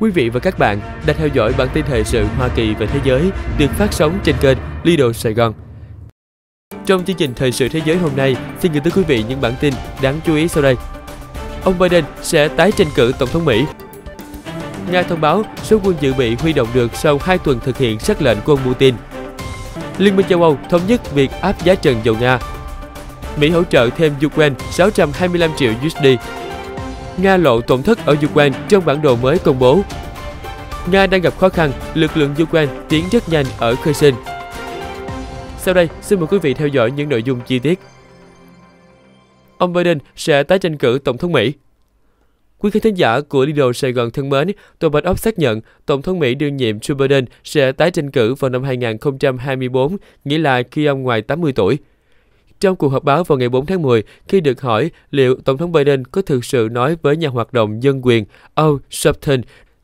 Quý vị và các bạn đã theo dõi bản tin thời sự Hoa Kỳ và thế giới được phát sóng trên kênh Lido Sài Gòn. Trong chương trình thời sự thế giới hôm nay, xin gửi tới quý vị những bản tin đáng chú ý sau đây. Ông Biden sẽ tái tranh cử tổng thống Mỹ. Nga thông báo số quân dự bị huy động được sau 2 tuần thực hiện sắc lệnh của ông Putin. Liên minh châu Âu thống nhất việc áp giá trần dầu Nga. Mỹ hỗ trợ thêm Ukraine 625 triệu USD Nga lộ tổn thất ở Ukraine trong bản đồ mới công bố. Nga đang gặp khó khăn, lực lượng Ukraine tiến rất nhanh ở Kherson. Sau đây, xin mời quý vị theo dõi những nội dung chi tiết. Ông Biden sẽ tái tranh cử Tổng thống Mỹ Quý khán thính giả của Lido Sài Gòn thân mến, Tòa Bạch Ốc xác nhận Tổng thống Mỹ đương nhiệm Joe Biden sẽ tái tranh cử vào năm 2024, nghĩa là khi ông ngoài 80 tuổi. Trong cuộc họp báo vào ngày 4 tháng 10, khi được hỏi liệu Tổng thống Biden có thực sự nói với nhà hoạt động dân quyền Al Sharpton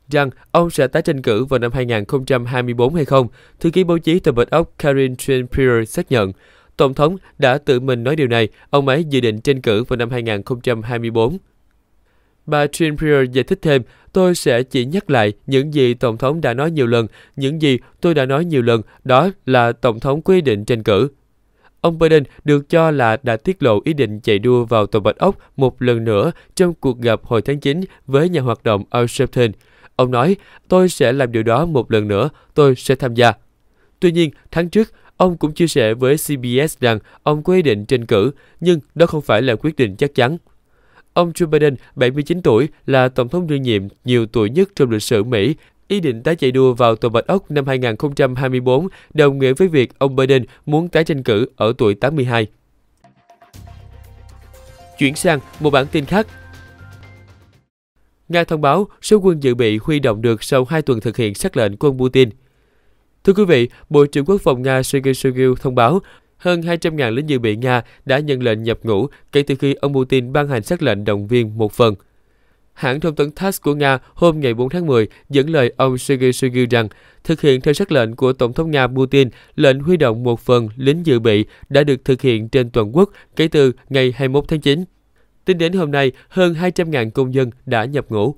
rằng ông sẽ tái tranh cử vào năm 2024 hay không, thư ký báo chí từ bạch ốc Karin jean xác nhận. Tổng thống đã tự mình nói điều này, ông ấy dự định tranh cử vào năm 2024. Bà Jean giải thích thêm, tôi sẽ chỉ nhắc lại những gì Tổng thống đã nói nhiều lần, những gì tôi đã nói nhiều lần, đó là Tổng thống quy định tranh cử. Ông Biden được cho là đã tiết lộ ý định chạy đua vào Tòa Bạch Ốc một lần nữa trong cuộc gặp hồi tháng 9 với nhà hoạt động Al Sharpton. Ông nói, tôi sẽ làm điều đó một lần nữa, tôi sẽ tham gia. Tuy nhiên, tháng trước, ông cũng chia sẻ với CBS rằng ông có ý định tranh cử, nhưng đó không phải là quyết định chắc chắn. Ông Joe Biden, 79 tuổi, là tổng thống đương nhiệm nhiều tuổi nhất trong lịch sử Mỹ Ý định tái chạy đua vào Tòa Bạch Ốc năm 2024 đồng nghĩa với việc ông Biden muốn tái tranh cử ở tuổi 82. Chuyển sang một bản tin khác, Nga thông báo số quân dự bị huy động được sau 2 tuần thực hiện sắc lệnh của ông Putin. Thưa quý vị, Bộ trưởng Quốc phòng Nga Sergei Shoigu thông báo hơn 200.000 lính dự bị Nga đã nhận lệnh nhập ngũ kể từ khi ông Putin ban hành sắc lệnh động viên một phần – Hãng thông tấn TASS của Nga hôm ngày 4 tháng 10 dẫn lời ông Sergei Shoigu rằng thực hiện theo sắc lệnh của Tổng thống Nga Putin, lệnh huy động một phần lính dự bị đã được thực hiện trên toàn quốc kể từ ngày 21 tháng 9. Tính đến hôm nay, hơn 200.000 công dân đã nhập ngũ.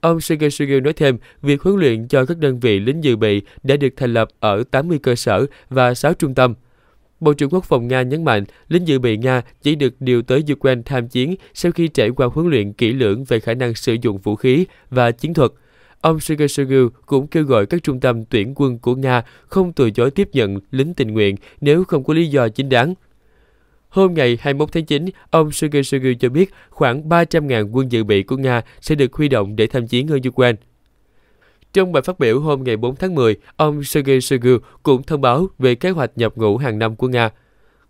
Ông Sergei Shoigu nói thêm, việc huấn luyện cho các đơn vị lính dự bị đã được thành lập ở 80 cơ sở và 6 trung tâm – Bộ trưởng Quốc phòng Nga nhấn mạnh lính dự bị Nga chỉ được điều tới Ukraine tham chiến sau khi trải qua huấn luyện kỹ lưỡng về khả năng sử dụng vũ khí và chiến thuật. Ông Sergei Shoigu cũng kêu gọi các trung tâm tuyển quân của Nga không từ chối tiếp nhận lính tình nguyện nếu không có lý do chính đáng. Hôm ngày 21 tháng 9, ông Sergei Shoigu cho biết khoảng 300.000 quân dự bị của Nga sẽ được huy động để tham chiến ở Ukraine. Trong bài phát biểu hôm ngày 4 tháng 10, ông Sergei Shoigu cũng thông báo về kế hoạch nhập ngũ hàng năm của Nga.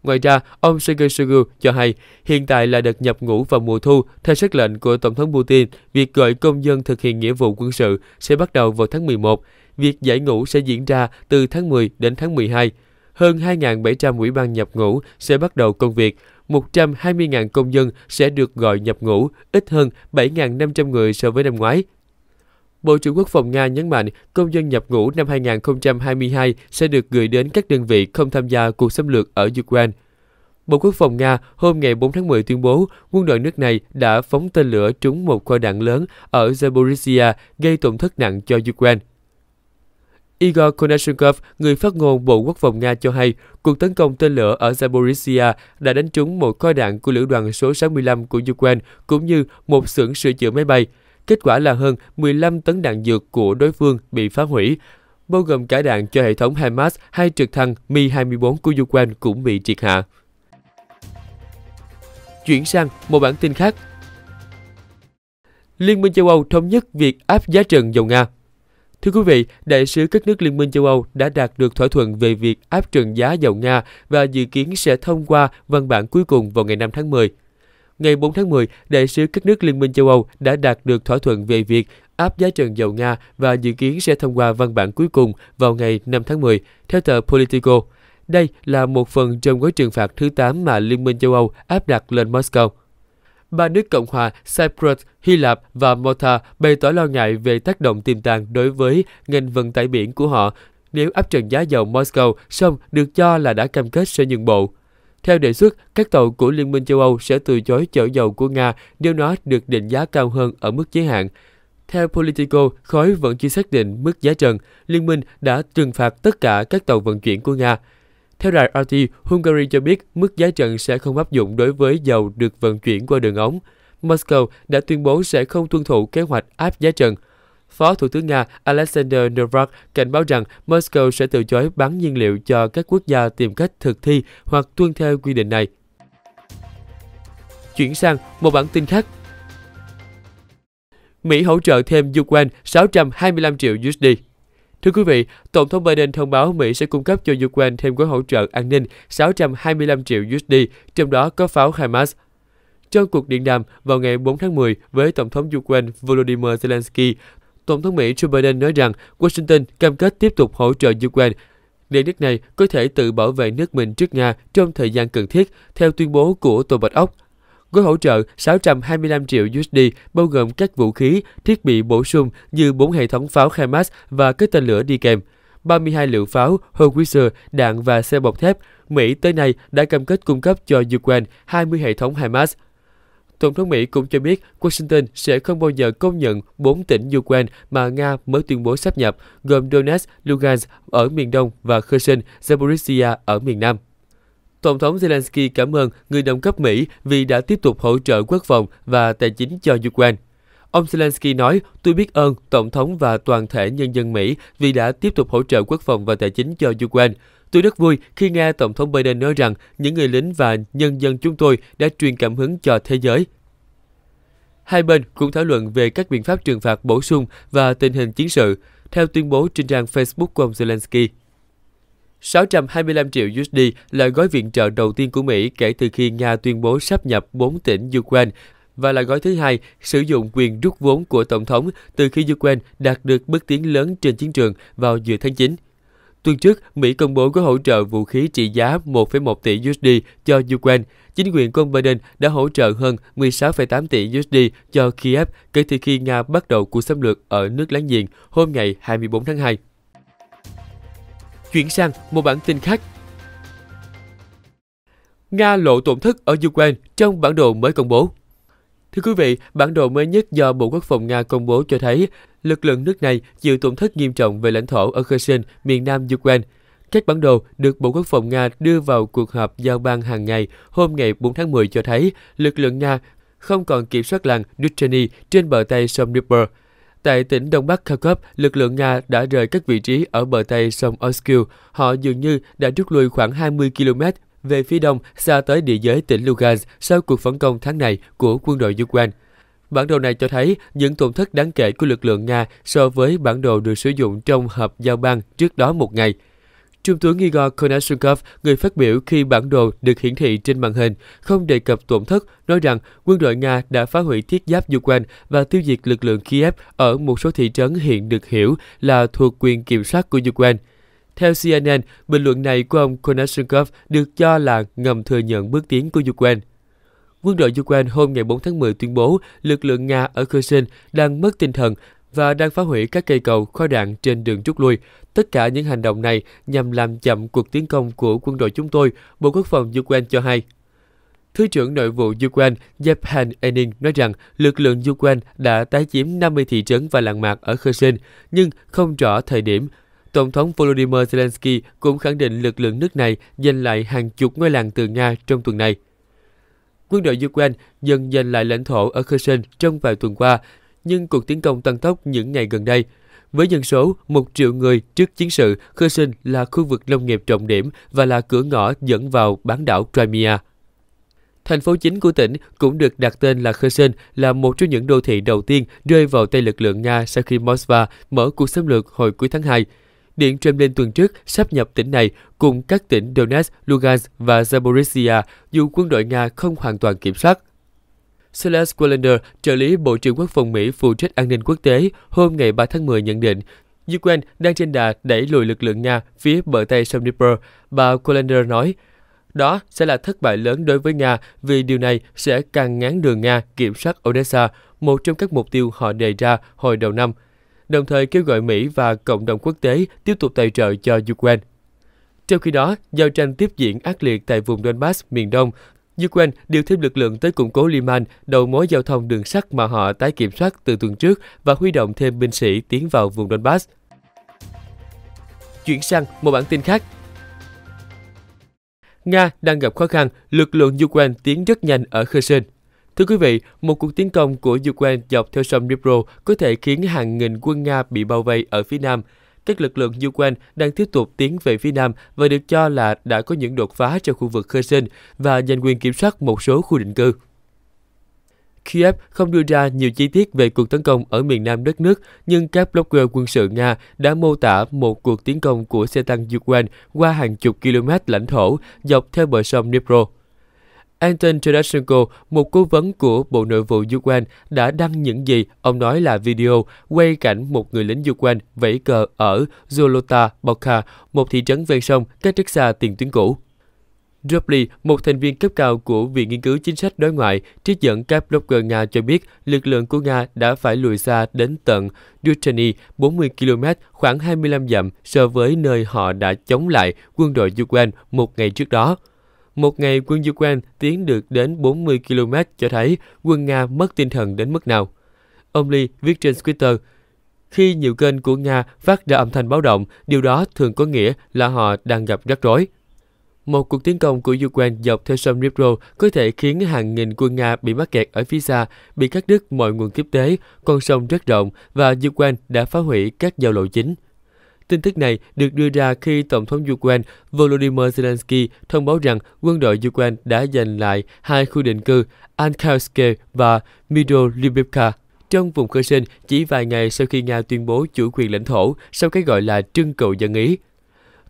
Ngoài ra, ông Sergei Shoigu cho hay hiện tại là đợt nhập ngũ vào mùa thu theo sắc lệnh của Tổng thống Putin. Việc gọi công dân thực hiện nghĩa vụ quân sự sẽ bắt đầu vào tháng 11. Việc giải ngũ sẽ diễn ra từ tháng 10 đến tháng 12. Hơn 2.700 ủy ban nhập ngũ sẽ bắt đầu công việc. 120.000 công dân sẽ được gọi nhập ngũ, ít hơn 7.500 người so với năm ngoái. Bộ trưởng Quốc phòng Nga nhấn mạnh công dân nhập ngũ năm 2022 sẽ được gửi đến các đơn vị không tham gia cuộc xâm lược ở Ukraine. Bộ Quốc phòng Nga hôm ngày 4 tháng 10 tuyên bố quân đội nước này đã phóng tên lửa trúng một kho đạn lớn ở Zaporizhia gây tổn thất nặng cho Ukraine. Igor Konashenkov, người phát ngôn Bộ Quốc phòng Nga cho hay, cuộc tấn công tên lửa ở Zaporizhia đã đánh trúng một kho đạn của lữ đoàn số 65 của Ukraine cũng như một xưởng sửa chữa máy bay – Kết quả là hơn 15 tấn đạn dược của đối phương bị phá hủy, bao gồm cả đạn cho hệ thống Hamas, hay trực thăng Mi-24 của Ukraine cũng bị triệt hạ. Chuyển sang một bản tin khác. Liên minh châu Âu thống nhất việc áp giá trần dầu Nga Thưa quý vị, đại sứ các nước Liên minh châu Âu đã đạt được thỏa thuận về việc áp trần giá dầu Nga và dự kiến sẽ thông qua văn bản cuối cùng vào ngày 5 tháng 10. Ngày 4 tháng 10, đại sứ các nước Liên minh châu Âu đã đạt được thỏa thuận về việc áp giá trần dầu Nga và dự kiến sẽ thông qua văn bản cuối cùng vào ngày 5 tháng 10, theo tờ Politico. Đây là một phần trong gói trừng phạt thứ 8 mà Liên minh châu Âu áp đặt lên Moscow. Ba nước Cộng hòa Cyprus, Hy Lạp và Malta bày tỏ lo ngại về tác động tiềm tàng đối với ngành vận tải biển của họ nếu áp trần giá dầu Moscow, song được cho là đã cam kết sẽ nhượng bộ. Theo đề xuất, các tàu của Liên minh châu Âu sẽ từ chối chở dầu của Nga nếu nó được định giá cao hơn ở mức giới hạn. Theo Politico, khối vẫn chưa xác định mức giá trần. Liên minh đã trừng phạt tất cả các tàu vận chuyển của Nga. Theo đài RT, Hungary cho biết mức giá trần sẽ không áp dụng đối với dầu được vận chuyển qua đường ống. Moscow đã tuyên bố sẽ không tuân thủ kế hoạch áp giá trần – Phó Thủ tướng Nga Alexander Novak cảnh báo rằng Moscow sẽ từ chối bán nhiên liệu cho các quốc gia tìm cách thực thi hoặc tuân theo quy định này. Chuyển sang một bản tin khác. Mỹ hỗ trợ thêm Ukraine 625 triệu USD. Thưa quý vị, Tổng thống Biden thông báo Mỹ sẽ cung cấp cho Ukraine thêm gói hỗ trợ an ninh 625 triệu USD, trong đó có pháo HIMARS trong cuộc điện đàm vào ngày 4 tháng 10 với Tổng thống Ukraine Volodymyr Zelensky, Tổng thống Mỹ Joe Biden nói rằng Washington cam kết tiếp tục hỗ trợ Ukraine để nước này có thể tự bảo vệ nước mình trước Nga trong thời gian cần thiết, theo tuyên bố của Tô Bạch Ốc. Gói hỗ trợ 625 triệu USD bao gồm các vũ khí, thiết bị bổ sung như 4 hệ thống pháo HIMARS và các tên lửa đi kèm, 32 lượng pháo, howitzer, đạn và xe bọc thép. Mỹ tới nay đã cam kết cung cấp cho Ukraine 20 hệ thống HIMARS. Tổng thống Mỹ cũng cho biết Washington sẽ không bao giờ công nhận bốn tỉnh Ukraine mà Nga mới tuyên bố sáp nhập, gồm Donetsk, Lugansk ở miền đông và Kherson, Zaporizhia ở miền nam. Tổng thống Zelensky cảm ơn người đồng cấp Mỹ vì đã tiếp tục hỗ trợ quốc phòng và tài chính cho Ukraine. Ông Zelensky nói, tôi biết ơn Tổng thống và toàn thể nhân dân Mỹ vì đã tiếp tục hỗ trợ quốc phòng và tài chính cho Ukraine. Tôi rất vui khi nghe Tổng thống Biden nói rằng những người lính và nhân dân chúng tôi đã truyền cảm hứng cho thế giới. Hai bên cũng thảo luận về các biện pháp trừng phạt bổ sung và tình hình chiến sự, theo tuyên bố trên trang Facebook của ông Zelensky. 625 triệu USD là gói viện trợ đầu tiên của Mỹ kể từ khi Nga tuyên bố sắp nhập 4 tỉnh Ukraine và là gói thứ hai sử dụng quyền rút vốn của Tổng thống từ khi Ukraine đạt được bước tiến lớn trên chiến trường vào giữa tháng 9. Tuần trước, Mỹ công bố gói hỗ trợ vũ khí trị giá 1,1 tỷ USD cho Ukraine. Chính quyền của ông Biden đã hỗ trợ hơn 16,8 tỷ USD cho Kiev kể từ khi Nga bắt đầu cuộc xâm lược ở nước láng giềng hôm ngày 24 tháng 2. Chuyển sang một bản tin khác. Nga lộ tổn thất ở Ukraine trong bản đồ mới công bố. Thưa quý vị, bản đồ mới nhất do Bộ Quốc phòng Nga công bố cho thấy lực lượng nước này chịu tổn thất nghiêm trọng về lãnh thổ ở Kherson, miền nam Ukraine. Các bản đồ được Bộ Quốc phòng Nga đưa vào cuộc họp giao ban hàng ngày hôm ngày 4 tháng 10 cho thấy lực lượng Nga không còn kiểm soát làng Ducheny trên bờ Tây sông Dnieper. Tại tỉnh Đông Bắc Kharkov, lực lượng Nga đã rời các vị trí ở bờ Tây sông Oskil. Họ dường như đã rút lui khoảng 20 km về phía đông xa tới địa giới tỉnh Lugansk sau cuộc phản công tháng này của quân đội Ukraine. Bản đồ này cho thấy những tổn thất đáng kể của lực lượng Nga so với bản đồ được sử dụng trong hợp giao băng trước đó một ngày. Trung tướng Igor Konashenkov, người phát biểu khi bản đồ được hiển thị trên màn hình, không đề cập tổn thất, nói rằng quân đội Nga đã phá hủy thiết giáp Ukraine và tiêu diệt lực lượng Kiev ở một số thị trấn hiện được hiểu là thuộc quyền kiểm soát của Ukraine. Theo CNN, bình luận này của ông Konashenkov được cho là ngầm thừa nhận bước tiến của Ukraine. Quân đội Ukraine hôm ngày 4 tháng 10 tuyên bố lực lượng Nga ở Kherson đang mất tinh thần và đang phá hủy các cây cầu, kho đạn trên đường rút lui. Tất cả những hành động này nhằm làm chậm cuộc tiến công của quân đội chúng tôi, Bộ Quốc phòng Ukraine cho hay. Thứ trưởng Nội vụ Ukraine Yevhen Enin nói rằng lực lượng Ukraine đã tái chiếm 50 thị trấn và làng mạc ở Kherson, nhưng không rõ thời điểm Tổng thống Volodymyr Zelensky cũng khẳng định lực lượng nước này giành lại hàng chục ngôi làng từ Nga trong tuần này. Quân đội Ukraine dần giành lại lãnh thổ ở Kherson trong vài tuần qua, nhưng cuộc tiến công tăng tốc những ngày gần đây. Với dân số 1 triệu người trước chiến sự, Kherson là khu vực nông nghiệp trọng điểm và là cửa ngõ dẫn vào bán đảo Crimea. Thành phố chính của tỉnh cũng được đặt tên là Kherson, là một trong những đô thị đầu tiên rơi vào tay lực lượng Nga sau khi Moskva mở cuộc xâm lược hồi cuối tháng 2. Điện Kremlin tuần trước sắp nhập tỉnh này cùng các tỉnh Donetsk, Lugansk và Zaporizhia dù quân đội Nga không hoàn toàn kiểm soát. Celeste Wallander, trợ lý Bộ trưởng Quốc phòng Mỹ phụ trách an ninh quốc tế, hôm ngày 3 tháng 10 nhận định Ukraine đang trên đà đẩy lùi lực lượng Nga phía bờ Tây sông Dnipro. Bà Wallander nói, đó sẽ là thất bại lớn đối với Nga vì điều này sẽ càng ngán đường Nga kiểm soát Odessa, một trong các mục tiêu họ đề ra hồi đầu năm – đồng thời kêu gọi Mỹ và cộng đồng quốc tế tiếp tục tài trợ cho Ukraine. Trong khi đó, giao tranh tiếp diễn ác liệt tại vùng Donbass miền đông. Ukraine điều thêm lực lượng tới củng cố Liman, đầu mối giao thông đường sắt mà họ tái kiểm soát từ tuần trước và huy động thêm binh sĩ tiến vào vùng Donbass. Chuyển sang một bản tin khác. Nga đang gặp khó khăn, lực lượng Ukraine tiến rất nhanh ở Kherson. Thưa quý vị, một cuộc tiến công của Ukraine dọc theo sông Dnipro có thể khiến hàng nghìn quân Nga bị bao vây ở phía nam. Các lực lượng Ukraine đang tiếp tục tiến về phía nam và được cho là đã có những đột phá trong khu vực Kherson và giành quyền kiểm soát một số khu định cư. Kiev không đưa ra nhiều chi tiết về cuộc tấn công ở miền nam đất nước, nhưng các blogger quân sự Nga đã mô tả một cuộc tiến công của xe tăng Ukraine qua hàng chục km lãnh thổ dọc theo bờ sông Dnipro. Anton Tradashenko, một cố vấn của Bộ Nội vụ Ukraine, đã đăng những gì ông nói là video quay cảnh một người lính Ukraine vẫy cờ ở Zolota Boka, một thị trấn ven sông cách rất xa tiền tuyến cũ. Droply, một thành viên cấp cao của Viện Nghiên cứu Chính sách Đối ngoại, trích dẫn các blogger Nga cho biết lực lượng của Nga đã phải lùi xa đến tận Ducheny, 40 km, khoảng 25 dặm so với nơi họ đã chống lại quân đội Ukraine một ngày trước đó. Một ngày quân Ukraine tiến được đến 40 km cho thấy quân Nga mất tinh thần đến mức nào. Ông Lee viết trên Twitter, khi nhiều kênh của Nga phát ra âm thanh báo động, điều đó thường có nghĩa là họ đang gặp rắc rối. Một cuộc tiến công của Ukraine dọc theo sông Dnipro có thể khiến hàng nghìn quân Nga bị mắc kẹt ở phía xa, bị cắt đứt mọi nguồn tiếp tế, con sông rất rộng và Ukraine đã phá hủy các giao lộ chính. Tin tức này được đưa ra khi Tổng thống Ukraine Volodymyr Zelensky thông báo rằng quân đội Ukraine đã giành lại hai khu định cư Ankalske và Midolibivka trong vùng khơi sinh chỉ vài ngày sau khi Nga tuyên bố chủ quyền lãnh thổ sau cái gọi là trưng cầu dân Ý.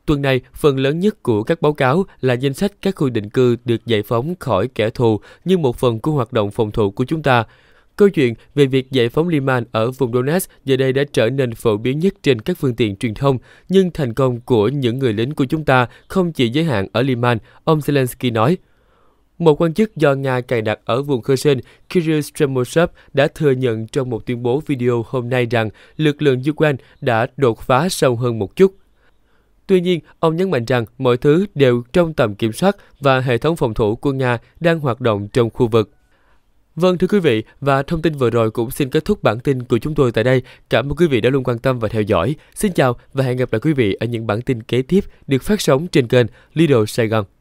Tuần này, phần lớn nhất của các báo cáo là danh sách các khu định cư được giải phóng khỏi kẻ thù như một phần của hoạt động phòng thủ của chúng ta. Câu chuyện về việc giải phóng Liman ở vùng Donetsk giờ đây đã trở nên phổ biến nhất trên các phương tiện truyền thông, nhưng thành công của những người lính của chúng ta không chỉ giới hạn ở Liman, ông Zelensky nói. Một quan chức do Nga cài đặt ở vùng Kherson, Kirill Stremoshev, đã thừa nhận trong một tuyên bố video hôm nay rằng lực lượng Ukraine đã đột phá sâu hơn một chút. Tuy nhiên, ông nhấn mạnh rằng mọi thứ đều trong tầm kiểm soát và hệ thống phòng thủ của Nga đang hoạt động trong khu vực. Vâng thưa quý vị, và thông tin vừa rồi cũng xin kết thúc bản tin của chúng tôi tại đây. Cảm ơn quý vị đã luôn quan tâm và theo dõi. Xin chào và hẹn gặp lại quý vị ở những bản tin kế tiếp được phát sóng trên kênh Lido Sài Gòn.